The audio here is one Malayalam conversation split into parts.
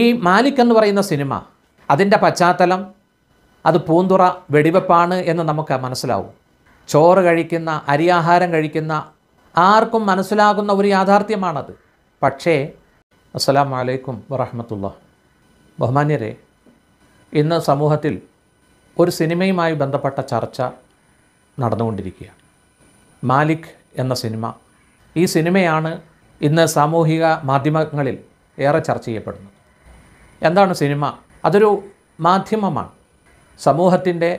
ഈ മാലിക് എന്ന് പറയുന്ന സിനിമ അതിൻ്റെ പശ്ചാത്തലം അത് പൂന്തുറ വെടിവെപ്പാണ് എന്ന് നമുക്ക് മനസ്സിലാവും ചോറ് കഴിക്കുന്ന അരിയാഹാരം കഴിക്കുന്ന ആർക്കും മനസ്സിലാകുന്ന ഒരു യാഥാർത്ഥ്യമാണത് പക്ഷേ അസ്സലാം വലൈക്കും വറഹമത്തുള്ള ബഹുമാന്യരെ ഇന്ന് സമൂഹത്തിൽ ഒരു സിനിമയുമായി ബന്ധപ്പെട്ട ചർച്ച നടന്നുകൊണ്ടിരിക്കുക മാലിക് എന്ന സിനിമ ഈ സിനിമയാണ് ഇന്ന് സാമൂഹിക മാധ്യമങ്ങളിൽ ഏറെ ചർച്ച ചെയ്യപ്പെടുന്നത് എന്താണ് സിനിമ അതൊരു മാധ്യമമാണ് സമൂഹത്തിൻ്റെ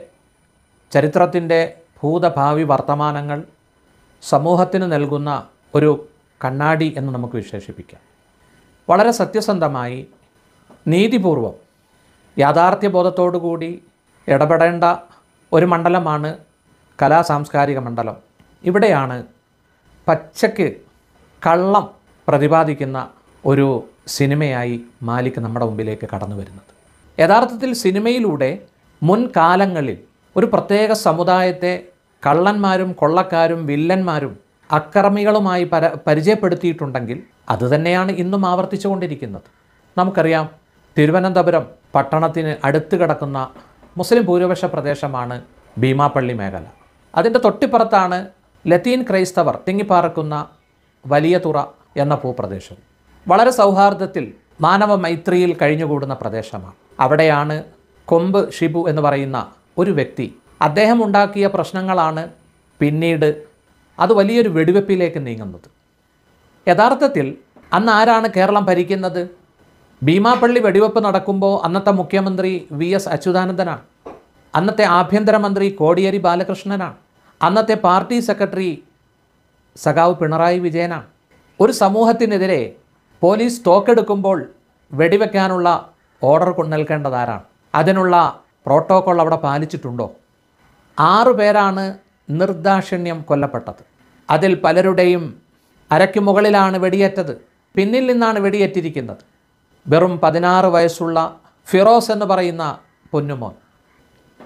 ചരിത്രത്തിൻ്റെ ഭൂതഭാവി വർത്തമാനങ്ങൾ സമൂഹത്തിന് നൽകുന്ന ഒരു കണ്ണാടി എന്ന് നമുക്ക് വിശേഷിപ്പിക്കാം വളരെ സത്യസന്ധമായി നീതിപൂർവം യാഥാർത്ഥ്യബോധത്തോടുകൂടി ഇടപെടേണ്ട ഒരു മണ്ഡലമാണ് കലാ സാംസ്കാരിക മണ്ഡലം ഇവിടെയാണ് പച്ചയ്ക്ക് കള്ളം പ്രതിപാദിക്കുന്ന ഒരു സിനിമയായി മാലിക് നമ്മുടെ മുമ്പിലേക്ക് കടന്നു വരുന്നത് യഥാർത്ഥത്തിൽ സിനിമയിലൂടെ മുൻകാലങ്ങളിൽ ഒരു പ്രത്യേക സമുദായത്തെ കള്ളന്മാരും കൊള്ളക്കാരും വില്ലന്മാരും അക്രമികളുമായി പര പരിചയപ്പെടുത്തിയിട്ടുണ്ടെങ്കിൽ അതുതന്നെയാണ് ഇന്നും ആവർത്തിച്ചുകൊണ്ടിരിക്കുന്നത് നമുക്കറിയാം തിരുവനന്തപുരം പട്ടണത്തിന് അടുത്ത് കിടക്കുന്ന മുസ്ലിം ഭൂരിപക്ഷ പ്രദേശമാണ് ഭീമാപ്പള്ളി മേഖല അതിൻ്റെ തൊട്ടിപ്പുറത്താണ് ലത്തീൻ ക്രൈസ്തവർ തിങ്ങിപ്പാറക്കുന്ന വലിയ തുറ എന്ന ഭൂപ്രദേശം വളരെ സൗഹാർദ്ദത്തിൽ മാനവ മൈത്രിയിൽ കഴിഞ്ഞുകൂടുന്ന പ്രദേശമാണ് അവിടെയാണ് കൊമ്പ് ഷിബു എന്ന് പറയുന്ന ഒരു വ്യക്തി അദ്ദേഹം ഉണ്ടാക്കിയ പ്രശ്നങ്ങളാണ് പിന്നീട് അത് വലിയൊരു വെടിവെപ്പിലേക്ക് നീങ്ങുന്നത് യഥാർത്ഥത്തിൽ അന്ന് ആരാണ് കേരളം ഭരിക്കുന്നത് ഭീമാപ്പള്ളി വെടിവെപ്പ് നടക്കുമ്പോൾ അന്നത്തെ മുഖ്യമന്ത്രി വി എസ് അച്യുതാനന്ദനാണ് അന്നത്തെ ആഭ്യന്തരമന്ത്രി കോടിയേരി ബാലകൃഷ്ണനാണ് അന്നത്തെ പാർട്ടി സെക്രട്ടറി സഖാവ് പിണറായി വിജയനാണ് ഒരു സമൂഹത്തിനെതിരെ പോലീസ് സ്റ്റോക്കെടുക്കുമ്പോൾ വെടിവെക്കാനുള്ള ഓർഡർ നൽകേണ്ടത് ആരാണ് അതിനുള്ള പ്രോട്ടോകോൾ അവിടെ പാലിച്ചിട്ടുണ്ടോ ആറു പേരാണ് നിർദാക്ഷിണ്യം കൊല്ലപ്പെട്ടത് അതിൽ പലരുടെയും അരയ്ക്കു മുകളിലാണ് വെടിയേറ്റത് പിന്നിൽ നിന്നാണ് വെടിയേറ്റിരിക്കുന്നത് വെറും പതിനാറ് വയസ്സുള്ള ഫിറോസ് എന്ന് പറയുന്ന പൊന്നുമോൻ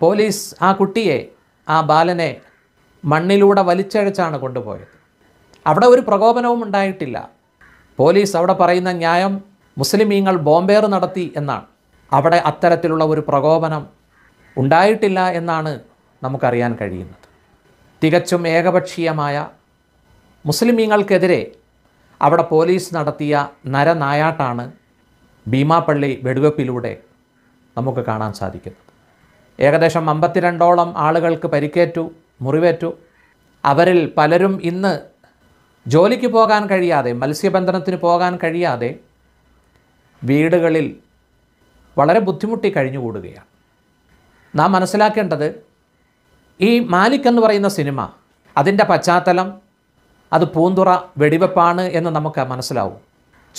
പോലീസ് ആ കുട്ടിയെ ആ ബാലനെ മണ്ണിലൂടെ വലിച്ചഴച്ചാണ് കൊണ്ടുപോയത് അവിടെ ഒരു പ്രകോപനവും ഉണ്ടായിട്ടില്ല പോലീസ് അവിടെ പറയുന്ന ന്യായം മുസ്ലിമീങ്ങൾ ബോംബേർ നടത്തി എന്നാണ് അവിടെ അത്തരത്തിലുള്ള ഒരു പ്രകോപനം ഉണ്ടായിട്ടില്ല എന്നാണ് നമുക്കറിയാൻ കഴിയുന്നത് തികച്ചും ഏകപക്ഷീയമായ മുസ്ലിമീങ്ങൾക്കെതിരെ അവിടെ പോലീസ് നടത്തിയ നരനായാട്ടാണ് ഭീമാപ്പള്ളി വെടിവെപ്പിലൂടെ നമുക്ക് കാണാൻ സാധിക്കുന്നത് ഏകദേശം അമ്പത്തിരണ്ടോളം ആളുകൾക്ക് പരിക്കേറ്റു മുറിവേറ്റു അവരിൽ പലരും ഇന്ന് ജോലിക്ക് പോകാൻ കഴിയാതെ മത്സ്യബന്ധനത്തിന് പോകാൻ കഴിയാതെ വീടുകളിൽ വളരെ ബുദ്ധിമുട്ടി കഴിഞ്ഞുകൂടുകയാണ് നാം മനസ്സിലാക്കേണ്ടത് ഈ മാലിക് എന്ന് പറയുന്ന സിനിമ അതിൻ്റെ പശ്ചാത്തലം അത് പൂന്തുറ വെടിവെപ്പാണ് എന്ന് നമുക്ക് മനസ്സിലാവും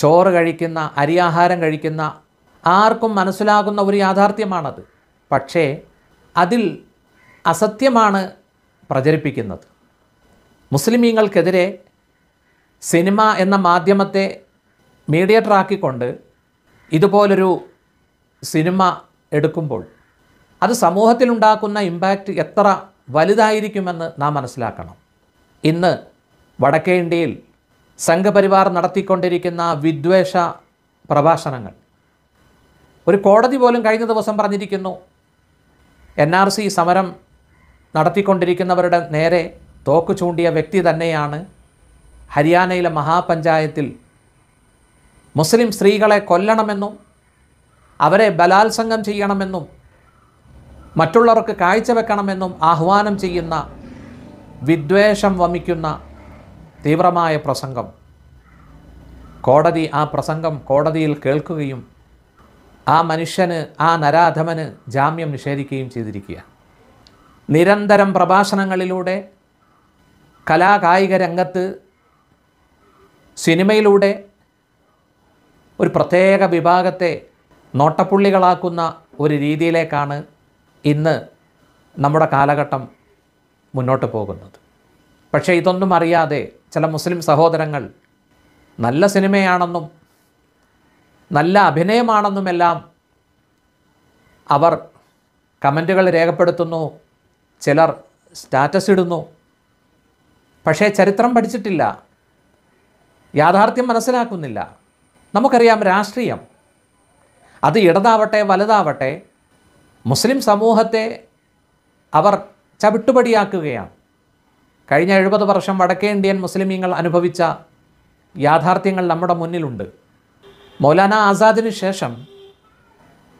ചോറ് കഴിക്കുന്ന അരിയാഹാരം കഴിക്കുന്ന ആർക്കും മനസ്സിലാകുന്ന ഒരു യാഥാർത്ഥ്യമാണത് പക്ഷേ അതിൽ അസത്യമാണ് പ്രചരിപ്പിക്കുന്നത് മുസ്ലിമീങ്ങൾക്കെതിരെ സിനിമ എന്ന മാധ്യമത്തെ മീഡിയ ട്രാക്കിക്കൊണ്ട് ഇതുപോലൊരു സിനിമ എടുക്കുമ്പോൾ അത് സമൂഹത്തിലുണ്ടാക്കുന്ന ഇമ്പാക്റ്റ് എത്ര വലുതായിരിക്കുമെന്ന് നാം മനസ്സിലാക്കണം ഇന്ന് വടക്കേ ഇന്ത്യയിൽ സംഘപരിവാർ നടത്തിക്കൊണ്ടിരിക്കുന്ന വിദ്വേഷ പ്രഭാഷണങ്ങൾ ഒരു കോടതി പോലും കഴിഞ്ഞ ദിവസം പറഞ്ഞിരിക്കുന്നു എൻ ആർ സി സമരം നടത്തിക്കൊണ്ടിരിക്കുന്നവരുടെ നേരെ തോക്ക് ചൂണ്ടിയ വ്യക്തി തന്നെയാണ് ഹരിയാനയിലെ മഹാപഞ്ചായത്തിൽ മുസ്ലിം സ്ത്രീകളെ കൊല്ലണമെന്നും അവരെ ബലാത്സംഗം ചെയ്യണമെന്നും മറ്റുള്ളവർക്ക് കാഴ്ചവെക്കണമെന്നും ആഹ്വാനം ചെയ്യുന്ന വിദ്വേഷം വമിക്കുന്ന തീവ്രമായ പ്രസംഗം കോടതി ആ പ്രസംഗം കോടതിയിൽ കേൾക്കുകയും ആ മനുഷ്യന് ആ നരാധമന് ജാമ്യം നിഷേധിക്കുകയും ചെയ്തിരിക്കുക നിരന്തരം പ്രഭാഷണങ്ങളിലൂടെ കലാകായിക രംഗത്ത് സിനിമയിലൂടെ ഒരു പ്രത്യേക വിഭാഗത്തെ നോട്ടപ്പുള്ളികളാക്കുന്ന ഒരു രീതിയിലേക്കാണ് ഇന്ന് നമ്മുടെ കാലഘട്ടം മുന്നോട്ട് പോകുന്നത് പക്ഷേ ഇതൊന്നും അറിയാതെ ചില മുസ്ലിം സഹോദരങ്ങൾ നല്ല സിനിമയാണെന്നും നല്ല അഭിനയമാണെന്നുമെല്ലാം അവർ കമൻറ്റുകൾ രേഖപ്പെടുത്തുന്നു ചിലർ സ്റ്റാറ്റസ് ഇടുന്നു പക്ഷേ ചരിത്രം പഠിച്ചിട്ടില്ല യാഥാർത്ഥ്യം മനസ്സിലാക്കുന്നില്ല നമുക്കറിയാം രാഷ്ട്രീയം അത് ഇടതാവട്ടെ വലുതാവട്ടെ മുസ്ലിം സമൂഹത്തെ അവർ ചവിട്ടുപടിയാക്കുകയാണ് കഴിഞ്ഞ എഴുപത് വർഷം വടക്കേ ഇന്ത്യൻ മുസ്ലിമീങ്ങൾ അനുഭവിച്ച യാഥാർത്ഥ്യങ്ങൾ നമ്മുടെ മുന്നിലുണ്ട് മൗലാന ആസാദിന് ശേഷം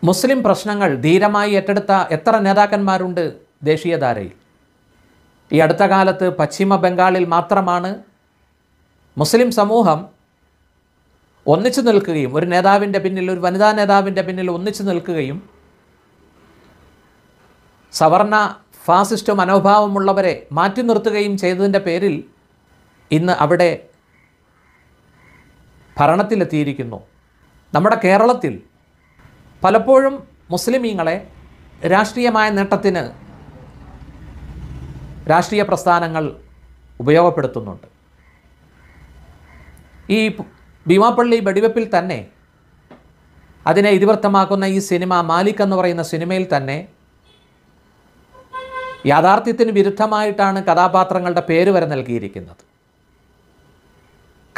മുസ്ലിം പ്രശ്നങ്ങൾ ധീരമായി ഏറ്റെടുത്ത എത്ര നേതാക്കന്മാരുണ്ട് ദേശീയധാരയിൽ ഈ അടുത്ത കാലത്ത് പശ്ചിമ ബംഗാളിൽ മാത്രമാണ് മുസ്ലിം സമൂഹം ഒന്നിച്ചു നിൽക്കുകയും ഒരു നേതാവിൻ്റെ പിന്നിൽ ഒരു വനിതാ നേതാവിൻ്റെ പിന്നിൽ ഒന്നിച്ചു നിൽക്കുകയും സവർണ ഫാസിസ്റ്റ് മനോഭാവമുള്ളവരെ മാറ്റി നിർത്തുകയും ചെയ്തതിൻ്റെ പേരിൽ ഇന്ന് അവിടെ ഭരണത്തിലെത്തിയിരിക്കുന്നു നമ്മുടെ കേരളത്തിൽ പലപ്പോഴും മുസ്ലിമീങ്ങളെ രാഷ്ട്രീയമായ നേട്ടത്തിന് രാഷ്ട്രീയ പ്രസ്ഥാനങ്ങൾ ഉപയോഗപ്പെടുത്തുന്നുണ്ട് ഈ ഭീമാപ്പള്ളി വെടിവെപ്പിൽ തന്നെ അതിനെ ഇതിവൃത്തമാക്കുന്ന ഈ സിനിമ മാലിക് എന്ന് പറയുന്ന സിനിമയിൽ തന്നെ യാഥാർത്ഥ്യത്തിന് വിരുദ്ധമായിട്ടാണ് കഥാപാത്രങ്ങളുടെ പേര് വരെ നൽകിയിരിക്കുന്നത്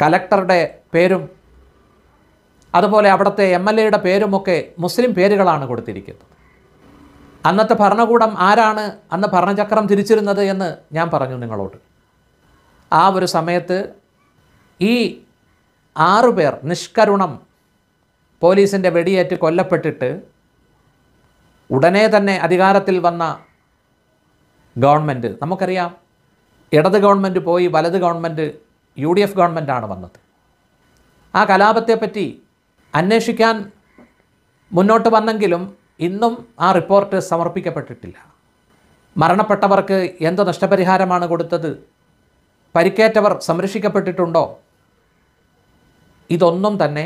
കലക്ടറുടെ പേരും അതുപോലെ അവിടുത്തെ എം എൽ എയുടെ പേരുമൊക്കെ മുസ്ലിം പേരുകളാണ് കൊടുത്തിരിക്കുന്നത് അന്നത്തെ ഭരണകൂടം ആരാണ് അന്ന് ഭരണചക്രം തിരിച്ചിരുന്നത് എന്ന് ഞാൻ പറഞ്ഞു നിങ്ങളോട് ആ ഒരു സമയത്ത് ഈ ആറുപേർ നിഷ്കരുണം പോലീസിൻ്റെ വെടിയേറ്റ് കൊല്ലപ്പെട്ടിട്ട് ഉടനെ തന്നെ അധികാരത്തിൽ വന്ന ഗവൺമെൻറ് നമുക്കറിയാം ഇടത് ഗവൺമെൻറ് പോയി വലത് ഗവൺമെൻറ് യു ഡി എഫ് ഗവൺമെൻറ്റാണ് വന്നത് ആ കലാപത്തെപ്പറ്റി അന്വേഷിക്കാൻ മുന്നോട്ട് വന്നെങ്കിലും ഇന്നും ആ റിപ്പോർട്ട് സമർപ്പിക്കപ്പെട്ടിട്ടില്ല മരണപ്പെട്ടവർക്ക് എന്ത് നഷ്ടപരിഹാരമാണ് കൊടുത്തത് പരിക്കേറ്റവർ സംരക്ഷിക്കപ്പെട്ടിട്ടുണ്ടോ ഇതൊന്നും തന്നെ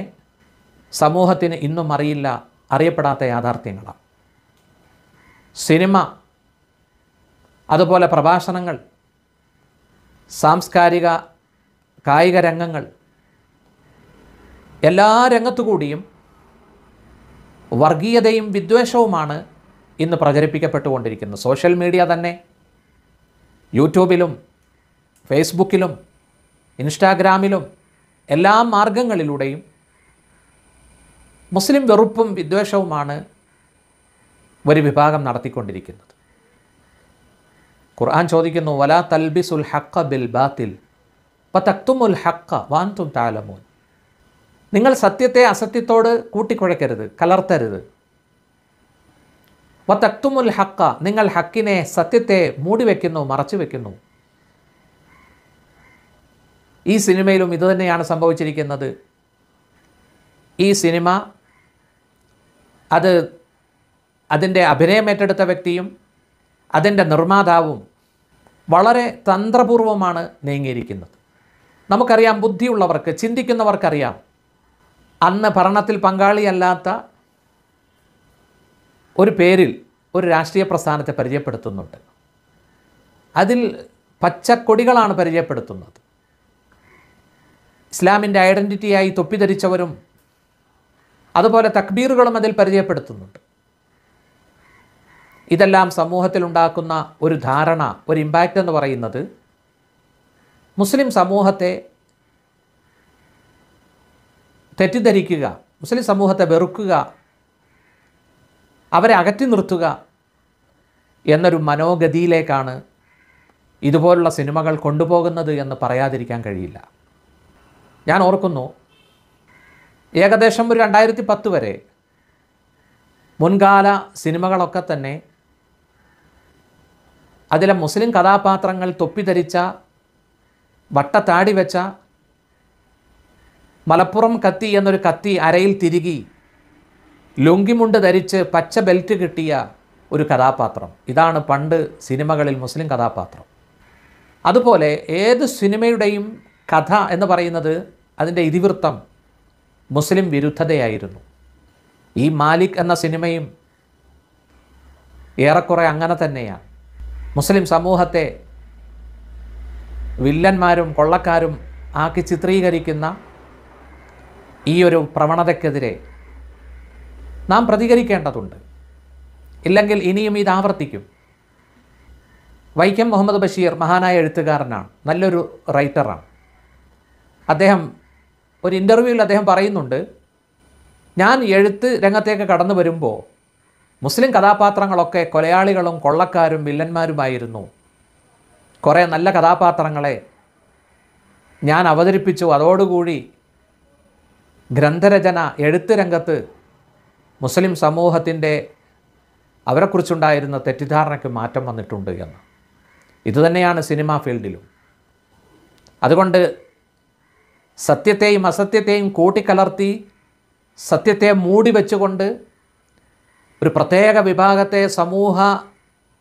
സമൂഹത്തിന് ഇന്നും അറിയില്ല അറിയപ്പെടാത്ത യാഥാർത്ഥ്യങ്ങളാണ് സിനിമ അതുപോലെ പ്രഭാഷണങ്ങൾ സാംസ്കാരിക കായിക രംഗങ്ങൾ എല്ലാ രംഗത്തുകൂടിയും വർഗീയതയും വിദ്വേഷവുമാണ് ഇന്ന് പ്രചരിപ്പിക്കപ്പെട്ടുകൊണ്ടിരിക്കുന്നത് സോഷ്യൽ മീഡിയ തന്നെ യൂട്യൂബിലും ഫേസ്ബുക്കിലും ഇൻസ്റ്റാഗ്രാമിലും എല്ലാ മാർഗങ്ങളിലൂടെയും മുസ്ലിം വെറുപ്പും വിദ്വേഷവുമാണ് ഒരു വിഭാഗം നടത്തിക്കൊണ്ടിരിക്കുന്നത് ഖുർആൻ ചോദിക്കുന്നു വലാ തൽബിസുൽ ഹക്ക ബിൽ ബാത്തിൽ പത്തക്തുമുൽ ഹക്ക വാൻതും താലമോൻ നിങ്ങൾ സത്യത്തെ അസത്യത്തോട് കൂട്ടിക്കുഴക്കരുത് കലർത്തരുത് വത്തക്തുമുൽ ഹക്ക നിങ്ങൾ ഹക്കിനെ സത്യത്തെ മൂടിവെക്കുന്നു മറച്ചു വെക്കുന്നു ഈ സിനിമയിലും ഇതുതന്നെയാണ് സംഭവിച്ചിരിക്കുന്നത് ഈ സിനിമ അത് അതിൻ്റെ ഏറ്റെടുത്ത വ്യക്തിയും അതിൻ്റെ നിർമ്മാതാവും വളരെ തന്ത്രപൂർവമാണ് നീങ്ങിയിരിക്കുന്നത് നമുക്കറിയാം ബുദ്ധിയുള്ളവർക്ക് ചിന്തിക്കുന്നവർക്കറിയാം അന്ന് ഭരണത്തിൽ പങ്കാളിയല്ലാത്ത ഒരു പേരിൽ ഒരു രാഷ്ട്രീയ പ്രസ്ഥാനത്തെ പരിചയപ്പെടുത്തുന്നുണ്ട് അതിൽ പച്ചക്കൊടികളാണ് പരിചയപ്പെടുത്തുന്നത് ഇസ്ലാമിൻ്റെ ഐഡൻറ്റിറ്റിയായി തൊപ്പി ധരിച്ചവരും അതുപോലെ തക്ബീറുകളും അതിൽ പരിചയപ്പെടുത്തുന്നുണ്ട് ഇതെല്ലാം സമൂഹത്തിലുണ്ടാക്കുന്ന ഒരു ധാരണ ഒരു ഇമ്പാക്റ്റ് എന്ന് പറയുന്നത് മുസ്ലിം സമൂഹത്തെ തെറ്റിദ്ധരിക്കുക മുസ്ലിം സമൂഹത്തെ വെറുക്കുക അവരെ അകറ്റി നിർത്തുക എന്നൊരു മനോഗതിയിലേക്കാണ് ഇതുപോലുള്ള സിനിമകൾ കൊണ്ടുപോകുന്നത് എന്ന് പറയാതിരിക്കാൻ കഴിയില്ല ഞാൻ ഓർക്കുന്നു ഏകദേശം ഒരു രണ്ടായിരത്തി പത്ത് വരെ മുൻകാല സിനിമകളൊക്കെ തന്നെ അതിലെ മുസ്ലിം കഥാപാത്രങ്ങൾ തൊപ്പി ധരിച്ച വട്ടത്താടി വെച്ച മലപ്പുറം കത്തി എന്നൊരു കത്തി അരയിൽ തിരികി ലുങ്കിമുണ്ട് ധരിച്ച് പച്ച ബെൽറ്റ് കിട്ടിയ ഒരു കഥാപാത്രം ഇതാണ് പണ്ട് സിനിമകളിൽ മുസ്ലിം കഥാപാത്രം അതുപോലെ ഏത് സിനിമയുടെയും കഥ എന്ന് പറയുന്നത് അതിൻ്റെ ഇതിവൃത്തം മുസ്ലിം വിരുദ്ധതയായിരുന്നു ഈ മാലിക് എന്ന സിനിമയും ഏറെക്കുറെ അങ്ങനെ തന്നെയാണ് മുസ്ലിം സമൂഹത്തെ വില്ലന്മാരും കൊള്ളക്കാരും ആക്കി ചിത്രീകരിക്കുന്ന ഈ ഒരു പ്രവണതയ്ക്കെതിരെ നാം പ്രതികരിക്കേണ്ടതുണ്ട് ഇല്ലെങ്കിൽ ഇനിയും ഇത് ആവർത്തിക്കും വൈക്കം മുഹമ്മദ് ബഷീർ മഹാനായ എഴുത്തുകാരനാണ് നല്ലൊരു റൈറ്ററാണ് അദ്ദേഹം ഒരു ഇൻ്റർവ്യൂവിൽ അദ്ദേഹം പറയുന്നുണ്ട് ഞാൻ എഴുത്ത് രംഗത്തേക്ക് കടന്നു വരുമ്പോൾ മുസ്ലിം കഥാപാത്രങ്ങളൊക്കെ കൊലയാളികളും കൊള്ളക്കാരും വില്ലന്മാരുമായിരുന്നു കുറേ നല്ല കഥാപാത്രങ്ങളെ ഞാൻ അവതരിപ്പിച്ചു അതോടുകൂടി ഗ്രന്ഥരചന എഴുത്ത് രംഗത്ത് മുസ്ലിം സമൂഹത്തിൻ്റെ അവരെക്കുറിച്ചുണ്ടായിരുന്ന തെറ്റിദ്ധാരണയ്ക്ക് മാറ്റം വന്നിട്ടുണ്ട് എന്ന് ഇതുതന്നെയാണ് സിനിമാ ഫീൽഡിലും അതുകൊണ്ട് സത്യത്തെയും അസത്യത്തെയും കൂട്ടിക്കലർത്തി സത്യത്തെ മൂടി വെച്ചുകൊണ്ട് ഒരു പ്രത്യേക വിഭാഗത്തെ സമൂഹ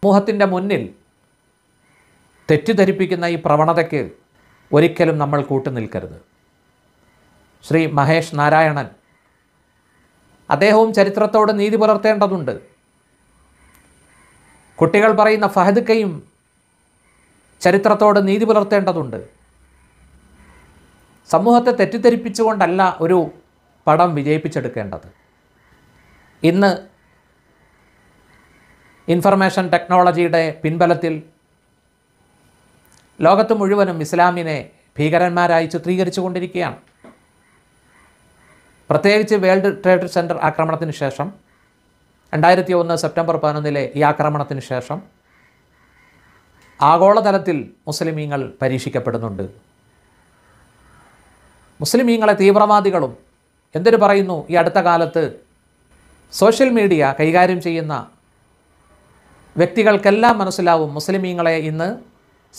സമൂഹത്തിൻ്റെ മുന്നിൽ തെറ്റിദ്ധരിപ്പിക്കുന്ന ഈ പ്രവണതയ്ക്ക് ഒരിക്കലും നമ്മൾ കൂട്ടുനിൽക്കരുത് ശ്രീ മഹേഷ് നാരായണൻ അദ്ദേഹവും ചരിത്രത്തോട് നീതി പുലർത്തേണ്ടതുണ്ട് കുട്ടികൾ പറയുന്ന ഫഹദ് ചരിത്രത്തോട് നീതി പുലർത്തേണ്ടതുണ്ട് സമൂഹത്തെ തെറ്റിദ്ധരിപ്പിച്ചുകൊണ്ടല്ല ഒരു പടം വിജയിപ്പിച്ചെടുക്കേണ്ടത് ഇന്ന് ഇൻഫർമേഷൻ ടെക്നോളജിയുടെ പിൻബലത്തിൽ ലോകത്ത് മുഴുവനും ഇസ്ലാമിനെ ഭീകരന്മാരായി ചിത്രീകരിച്ചു കൊണ്ടിരിക്കുകയാണ് പ്രത്യേകിച്ച് വേൾഡ് ട്രേഡ് സെൻറ്റർ ആക്രമണത്തിന് ശേഷം രണ്ടായിരത്തി ഒന്ന് സെപ്റ്റംബർ പതിനൊന്നിലെ ഈ ആക്രമണത്തിന് ശേഷം ആഗോളതലത്തിൽ മുസ്ലിമീങ്ങൾ പരീക്ഷിക്കപ്പെടുന്നുണ്ട് മുസ്ലിമീങ്ങളെ തീവ്രവാദികളും എന്തൊരു പറയുന്നു ഈ അടുത്ത കാലത്ത് സോഷ്യൽ മീഡിയ കൈകാര്യം ചെയ്യുന്ന വ്യക്തികൾക്കെല്ലാം മനസ്സിലാവും മുസ്ലിമീങ്ങളെ ഇന്ന്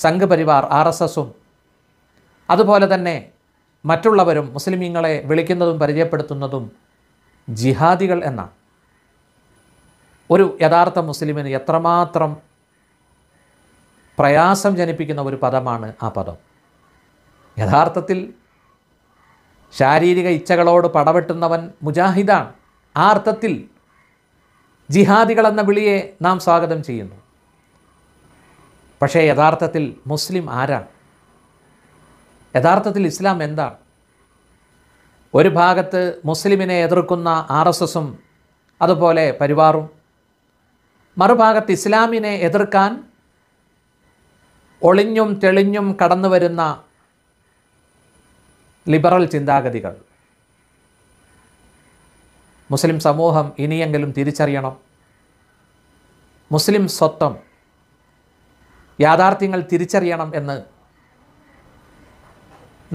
സംഘപരിവാർ ആർ എസ് എസും അതുപോലെ തന്നെ മറ്റുള്ളവരും മുസ്ലിമീങ്ങളെ വിളിക്കുന്നതും പരിചയപ്പെടുത്തുന്നതും ജിഹാദികൾ എന്നാണ് ഒരു യഥാർത്ഥ മുസ്ലിമിന് എത്രമാത്രം പ്രയാസം ജനിപ്പിക്കുന്ന ഒരു പദമാണ് ആ പദം യഥാർത്ഥത്തിൽ ശാരീരിക ഇച്ഛകളോട് പടപെട്ടുന്നവൻ മുജാഹിദാണ് ആ അർത്ഥത്തിൽ ജിഹാദികൾ എന്ന വിളിയെ നാം സ്വാഗതം ചെയ്യുന്നു പക്ഷേ യഥാർത്ഥത്തിൽ മുസ്ലിം ആരാണ് യഥാർത്ഥത്തിൽ ഇസ്ലാം എന്താണ് ഒരു ഭാഗത്ത് മുസ്ലിമിനെ എതിർക്കുന്ന ആർ എസ് എസും അതുപോലെ പരിവാറും മറുഭാഗത്ത് ഇസ്ലാമിനെ എതിർക്കാൻ ഒളിഞ്ഞും തെളിഞ്ഞും കടന്നു വരുന്ന ലിബറൽ ചിന്താഗതികൾ മുസ്ലിം സമൂഹം ഇനിയെങ്കിലും തിരിച്ചറിയണം മുസ്ലിം സ്വത്വം യാഥാർത്ഥ്യങ്ങൾ തിരിച്ചറിയണം എന്ന്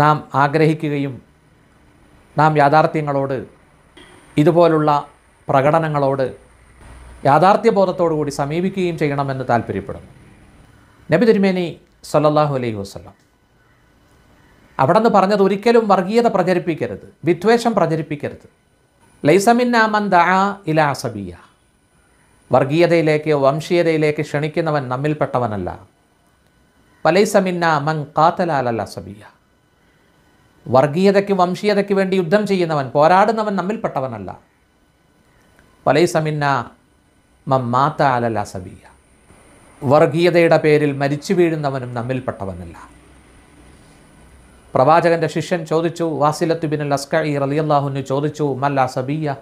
നാം ആഗ്രഹിക്കുകയും നാം യാഥാർത്ഥ്യങ്ങളോട് ഇതുപോലുള്ള പ്രകടനങ്ങളോട് യാഥാർത്ഥ്യബോധത്തോടു കൂടി സമീപിക്കുകയും ചെയ്യണമെന്ന് താല്പര്യപ്പെടുന്നു നബി തിരുമേനി സല്ലാഹു അലൈഹി വസ്ലാം അവിടെ നിന്ന് പറഞ്ഞത് ഒരിക്കലും വർഗീയത പ്രചരിപ്പിക്കരുത് വിദ്വേഷം പ്രചരിപ്പിക്കരുത് ലൈസമിന്നാമന്ത ഇല അസബിയ വർഗീയതയിലേക്ക് വംശീയതയിലേക്ക് ക്ഷണിക്കുന്നവൻ നമ്മിൽപ്പെട്ടവനല്ല പലൈസമിന്ന മൻ കാത്തലാലല്ല അസബിയ വർഗീയതയ്ക്ക് വംശീയതയ്ക്ക് വേണ്ടി യുദ്ധം ചെയ്യുന്നവൻ പോരാടുന്നവൻ നമ്മിൽപ്പെട്ടവനല്ല പലൈസമിന്ന മമ്മാത്ത അലല്ല അസബിയ വർഗീയതയുടെ പേരിൽ മരിച്ചു വീഴുന്നവനും നമ്മിൽപ്പെട്ടവനല്ല പ്രവാചകന്റെ ശിഷ്യൻ ചോദിച്ചു വാസിലത്തു ബിൻ ലസ്കഇ റലിയല്ലാഹുനു ചോദിച്ചു മല്ല സബിയ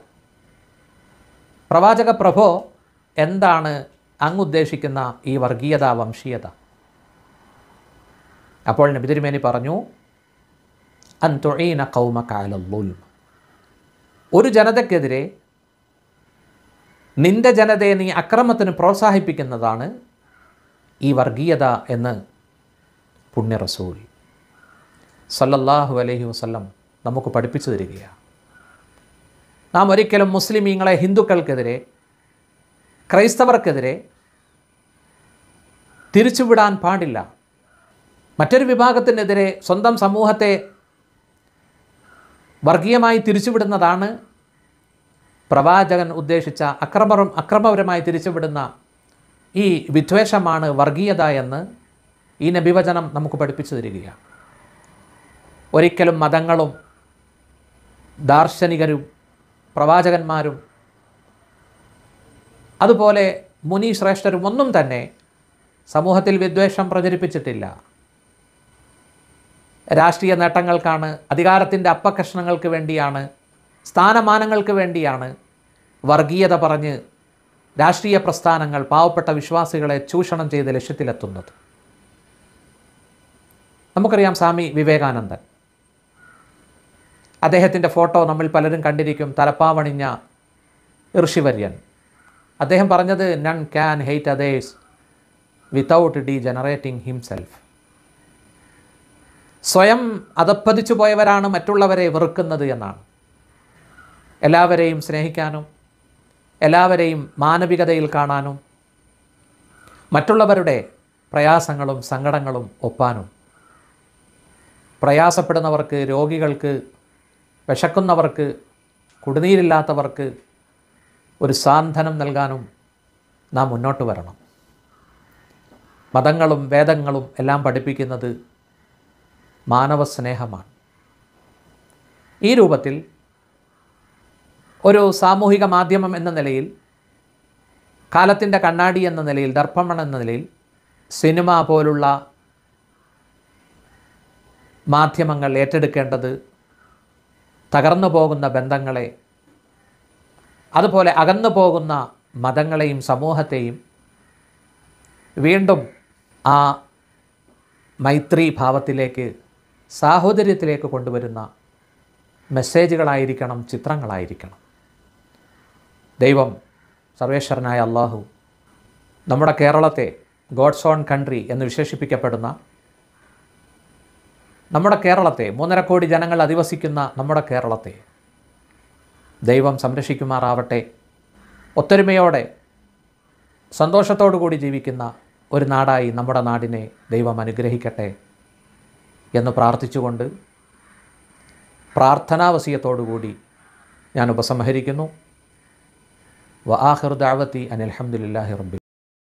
പ്രവാചക പ്രഭോ എന്താണ് അങ്ങുദ്ദേശിക്കുന്ന ഈ വർഗീയത വംശീയത അപ്പോൾ നബി തിരുമേനി പറഞ്ഞു അൻതൊഴീന കൗമ ഒരു ജനതയ്ക്കെതിരെ നിന്റെ ജനതയെ നീ അക്രമത്തിന് പ്രോത്സാഹിപ്പിക്കുന്നതാണ് ഈ വർഗീയത എന്ന് പുണ്യറസൂരി സല്ലല്ലാഹു അലൈഹി വസ്ലം നമുക്ക് പഠിപ്പിച്ചു തരികയാണ് നാം ഒരിക്കലും മുസ്ലിമീങ്ങളെ ഹിന്ദുക്കൾക്കെതിരെ ക്രൈസ്തവർക്കെതിരെ തിരിച്ചുവിടാൻ പാടില്ല മറ്റൊരു വിഭാഗത്തിനെതിരെ സ്വന്തം സമൂഹത്തെ വർഗീയമായി തിരിച്ചുവിടുന്നതാണ് പ്രവാചകൻ ഉദ്ദേശിച്ച അക്രമ അക്രമപരമായി തിരിച്ചുവിടുന്ന ഈ വിദ്വേഷമാണ് വർഗീയത എന്ന് ഈ നബിവചനം നമുക്ക് പഠിപ്പിച്ചു തരികയാണ് ഒരിക്കലും മതങ്ങളും ദാർശനികരും പ്രവാചകന്മാരും അതുപോലെ മുനി ശ്രേഷ്ഠരും ഒന്നും തന്നെ സമൂഹത്തിൽ വിദ്വേഷം പ്രചരിപ്പിച്ചിട്ടില്ല രാഷ്ട്രീയ നേട്ടങ്ങൾക്കാണ് അധികാരത്തിൻ്റെ അപ്പകഷ്ണങ്ങൾക്ക് വേണ്ടിയാണ് സ്ഥാനമാനങ്ങൾക്ക് വേണ്ടിയാണ് വർഗീയത പറഞ്ഞ് രാഷ്ട്രീയ പ്രസ്ഥാനങ്ങൾ പാവപ്പെട്ട വിശ്വാസികളെ ചൂഷണം ചെയ്ത് ലക്ഷ്യത്തിലെത്തുന്നത് നമുക്കറിയാം സ്വാമി വിവേകാനന്ദൻ അദ്ദേഹത്തിൻ്റെ ഫോട്ടോ നമ്മൾ പലരും കണ്ടിരിക്കും തലപ്പാവണിഞ്ഞ ഋഷിവര്യൻ അദ്ദേഹം പറഞ്ഞത് none can hate others without degenerating himself സ്വയം അതപ്പതിച്ചു പോയവരാണ് മറ്റുള്ളവരെ വെറുക്കുന്നത് എന്നാണ് എല്ലാവരെയും സ്നേഹിക്കാനും എല്ലാവരെയും മാനവികതയിൽ കാണാനും മറ്റുള്ളവരുടെ പ്രയാസങ്ങളും സങ്കടങ്ങളും ഒപ്പാനും പ്രയാസപ്പെടുന്നവർക്ക് രോഗികൾക്ക് വിശക്കുന്നവർക്ക് കുടിനീരില്ലാത്തവർക്ക് ഒരു സാന്ത്വനം നൽകാനും നാം മുന്നോട്ട് വരണം മതങ്ങളും വേദങ്ങളും എല്ലാം പഠിപ്പിക്കുന്നത് മാനവസ്നേഹമാണ് ഈ രൂപത്തിൽ ഒരു സാമൂഹിക മാധ്യമം എന്ന നിലയിൽ കാലത്തിൻ്റെ കണ്ണാടി എന്ന നിലയിൽ ദർപ്പമൺ എന്ന നിലയിൽ സിനിമ പോലുള്ള മാധ്യമങ്ങൾ ഏറ്റെടുക്കേണ്ടത് തകർന്നു പോകുന്ന ബന്ധങ്ങളെ അതുപോലെ അകന്നു പോകുന്ന മതങ്ങളെയും സമൂഹത്തെയും വീണ്ടും ആ മൈത്രി ഭാവത്തിലേക്ക് സാഹോദര്യത്തിലേക്ക് കൊണ്ടുവരുന്ന മെസ്സേജുകളായിരിക്കണം ചിത്രങ്ങളായിരിക്കണം ദൈവം സർവേശ്വരനായ അള്ളാഹു നമ്മുടെ കേരളത്തെ ഗോഡ്സ് ഓൺ കൺട്രി എന്ന് വിശേഷിപ്പിക്കപ്പെടുന്ന നമ്മുടെ കേരളത്തെ മൂന്നര കോടി ജനങ്ങൾ അധിവസിക്കുന്ന നമ്മുടെ കേരളത്തെ ദൈവം സംരക്ഷിക്കുമാറാവട്ടെ ഒത്തൊരുമയോടെ സന്തോഷത്തോടു കൂടി ജീവിക്കുന്ന ഒരു നാടായി നമ്മുടെ നാടിനെ ദൈവം അനുഗ്രഹിക്കട്ടെ എന്ന് പ്രാർത്ഥിച്ചുകൊണ്ട് കൂടി ഞാൻ ഉപസംഹരിക്കുന്നു വ ആഹൃദാവത്തി അനിൽഹമ്മദില്ലാഹി